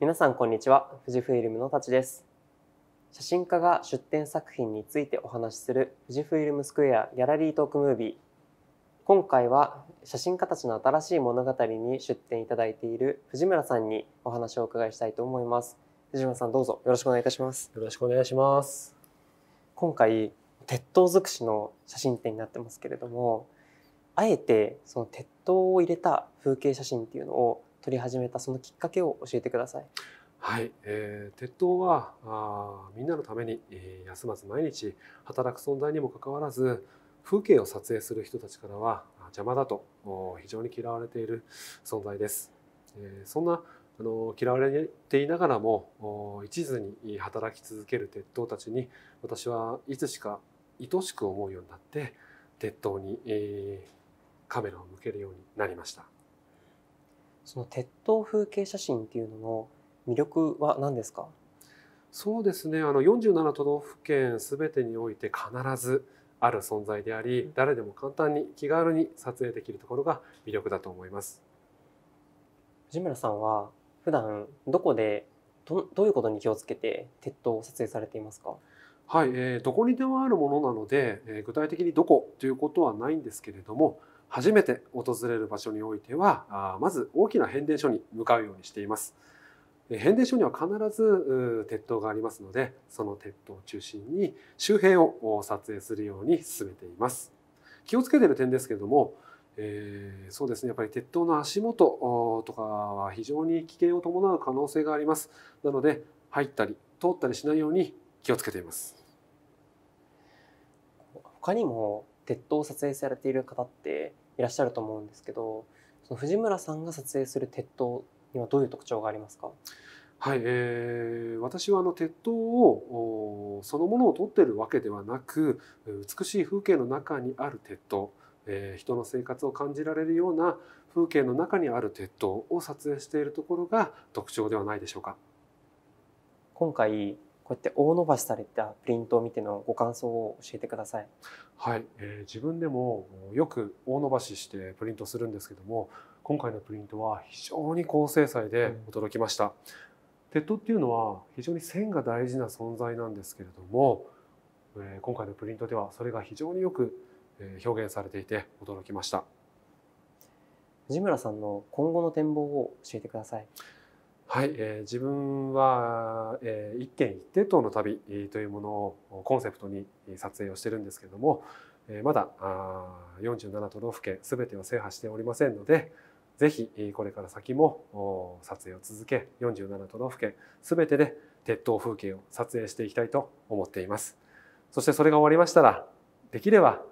皆さんこんにちは富士フイルムのたちです写真家が出展作品についてお話しする富士フイルムスクエアギャラリートークムービー今回は写真家たちの新しい物語に出展いただいている藤村さんにお話をお伺いしたいと思います藤村さんどうぞよろしくお願いいたしますよろしくお願いします今回鉄塔尽くしの写真展になってますけれどもあえてその鉄塔を入れた風景写真っていうのを取り始めたそのきっかけを教えてください。はい、えー、鉄塔はあみんなのために、えー、休まず毎日働く存在にもかかわらず風景を撮影する人たちからは邪魔だと非常に嫌われている存在です。えー、そんなあの嫌われていながらも一途に働き続ける鉄塔たちに私はいつしか愛しく思うようになって鉄塔に、えー、カメラを向けるようになりました。その鉄塔風景写真っていうのの魅力は何ですかそうですねあの47都道府県全てにおいて必ずある存在であり、うん、誰でも簡単に気軽に撮影できるところが魅力だと思います藤村さんは普段どこでどどういうことに気をつけて鉄塔を撮影されていますかはい、えー、どこにでもあるものなので、えー、具体的にどこということはないんですけれども初めて訪れる場所においてはまず大きな変電所に向かうようにしています変電所には必ず鉄塔がありますのでその鉄塔を中心に周辺を撮影するように進めています気をつけてる点ですけれどもえー、そうですねやっぱり鉄塔の足元とかは非常に危険を伴う可能性がありますなので入ったり通ったりしないように気をつけています他にも鉄塔を撮影されている方っていらっしゃると思うんですけどその藤村さんが撮影する鉄塔にはどういう特徴がありますかはい、えー、私はあの鉄塔をそのものを撮ってるわけではなく美しい風景の中にある鉄塔、えー、人の生活を感じられるような風景の中にある鉄塔を撮影しているところが特徴ではないでしょうか。今回こうやって大伸ばしされたプリントを見てのご感想を教えてください。はい、えー、自分でもよく大伸ばししてプリントするんですけども今回のプリントは非常に高精細で驚きました。うん、鉄塔っていうのは非常に線が大事な存在なんですけれども、えー、今回のプリントではそれが非常によく表現されていて驚きました。藤村さんの今後の展望を教えてください。はい、えー、自分は、えー、一軒一定島の旅というものをコンセプトに撮影をしてるんですけれども、えー、まだあ47都道府県すべてを制覇しておりませんのでぜひこれから先も撮影を続け47都道府県すべてで鉄塔風景を撮影していきたいと思っていますそしてそれが終わりましたらできれば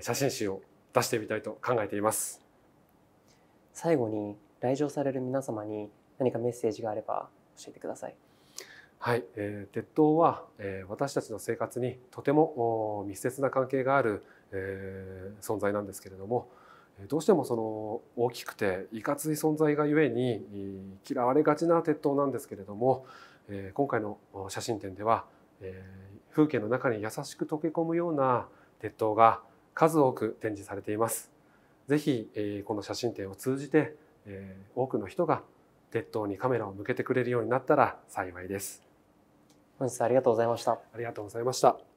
写真集を出してみたいと考えています最後に来場される皆様に何かメッセージがあれば教えてください。はい、えー、鉄塔は、えー、私たちの生活にとても密接な関係がある、えー、存在なんですけれどもどうしてもその大きくていかつい存在がゆえに嫌われがちな鉄塔なんですけれども、えー、今回の写真展では、えー、風景の中に優しく溶け込むような鉄塔が数多く展示されています。ぜひ、えー、この写真展を通じて、えー、多くの人が鉄塔にカメラを向けてくれるようになったら幸いです。本日はありがとうございました。ありがとうございました。